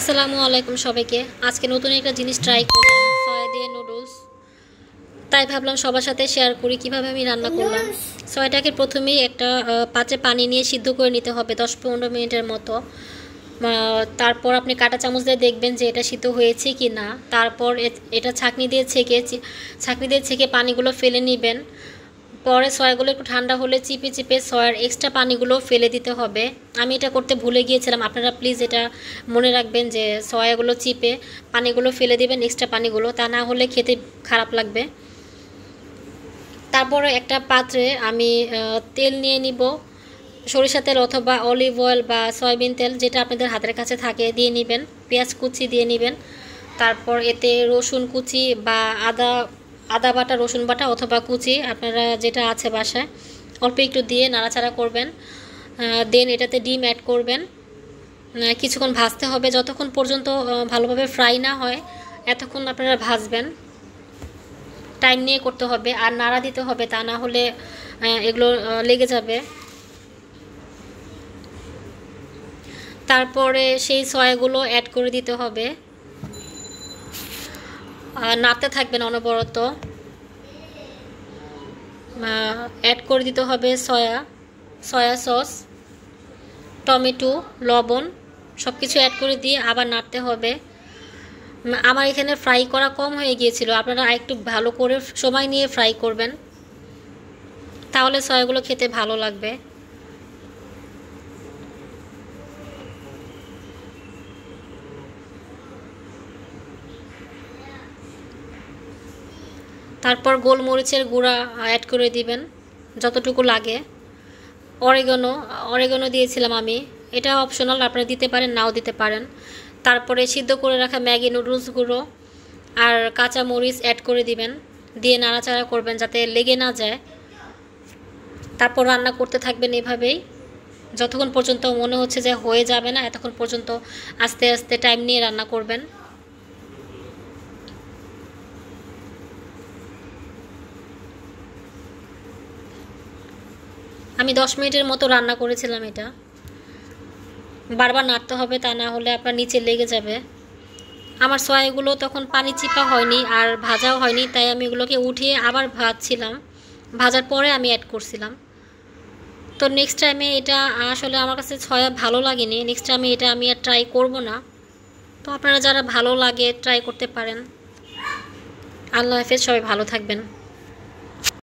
আসসালামু আলাইকুম সবাইকে আজকে নতুন একটা জিনিস ট্রাই করলাম সয়া দিয়ে নুডলস তাই ভাবলাম সবার সাথে শেয়ার করি কিভাবে আমি রান্না করলাম সয়াটাকে প্রথমেই একটা পাঁচে পানি নিয়ে সিদ্ধ করে নিতে হবে দশ পনেরো মিনিটের মতো তারপর আপনি কাটা চামচ দিয়ে দেখবেন যে এটা সিদ্ধ হয়েছে কি না তারপর এটা ছাঁকনি দিয়ে ছেঁকে ছাঁকনি দিয়ে ছেঁকে পানিগুলো ফেলে নেবেন পরে সয়াগুলো একটু ঠান্ডা হলে চিপে চিপে সয়ার এক্সট্রা পানিগুলো ফেলে দিতে হবে আমি এটা করতে ভুলে গিয়েছিলাম আপনারা প্লিজ এটা মনে রাখবেন যে সয়াগুলো চিপে পানিগুলো ফেলে দেবেন এক্সট্রা পানিগুলো তা না হলে খেতে খারাপ লাগবে তারপরে একটা পাত্রে আমি তেল নিয়ে নিব সরিষা তেল অথবা অলিভ অয়েল বা সয়াবিন তেল যেটা আপনাদের হাতের কাছে থাকে দিয়ে নেবেন পেঁয়াজ কুচি দিয়ে নেবেন তারপর এতে রসুন কুচি বা আদা আদা বাটা রসুন বাটা অথবা কুচি আপনারা যেটা আছে বাসায় অল্প একটু দিয়ে নাড়াচাড়া করবেন দেন এটাতে ডিম অ্যাড করবেন কিছুক্ষণ ভাজতে হবে যতক্ষণ পর্যন্ত ভালোভাবে ফ্রাই না হয় এতক্ষণ আপনারা ভাজবেন টাইম নিয়ে করতে হবে আর নাড়া দিতে হবে তা না হলে এগুলো লেগে যাবে তারপরে সেই সয়াগুলো অ্যাড করে দিতে হবে নাড়তে থাকবেন অনবরত অ্যাড করে দিতে হবে সয়া সয়া সস টমেটো লবণ সব কিছু অ্যাড করে দিয়ে আবার নাড়তে হবে আমার এখানে ফ্রাই করা কম হয়ে গিয়েছিল আপনারা একটু ভালো করে সময় নিয়ে ফ্রাই করবেন তাহলে সয়াগুলো খেতে ভালো লাগবে তারপর গোলমরিচের গুঁড়া অ্যাড করে দিবেন যতটুকু লাগে অরেগনো অরেগনো দিয়েছিলাম আমি এটা অপশনাল আপনারা দিতে পারেন নাও দিতে পারেন তারপরে সিদ্ধ করে রাখা ম্যাগি নুডলস গুঁড়ো আর কাঁচা মরিচ অ্যাড করে দিবেন দিয়ে নাড়াচাড়া করবেন যাতে লেগে না যায় তারপর রান্না করতে থাকবেন এভাবেই যতক্ষণ পর্যন্ত মনে হচ্ছে যে হয়ে যাবে না এতক্ষণ পর্যন্ত আস্তে আস্তে টাইম নিয়ে রান্না করবেন আমি দশ মিনিটের মতো রান্না করেছিলাম এটা বারবার নাড়তে হবে তা না হলে আপনার নিচে লেগে যাবে আমার সয়াগুলো তখন পানি চিপা হয়নি আর ভাজাও হয়নি তাই আমি ওগুলোকে উঠিয়ে আবার ভাজছিলাম ভাজার পরে আমি অ্যাড করছিলাম তো নেক্সট টাইমে এটা আসলে আমার কাছে ছয়া ভালো লাগেনি নেক্সট টাইমে এটা আমি আর ট্রাই করব না তো আপনারা যারা ভালো লাগে ট্রাই করতে পারেন আল্লাহ হাফেজ সবাই ভালো থাকবেন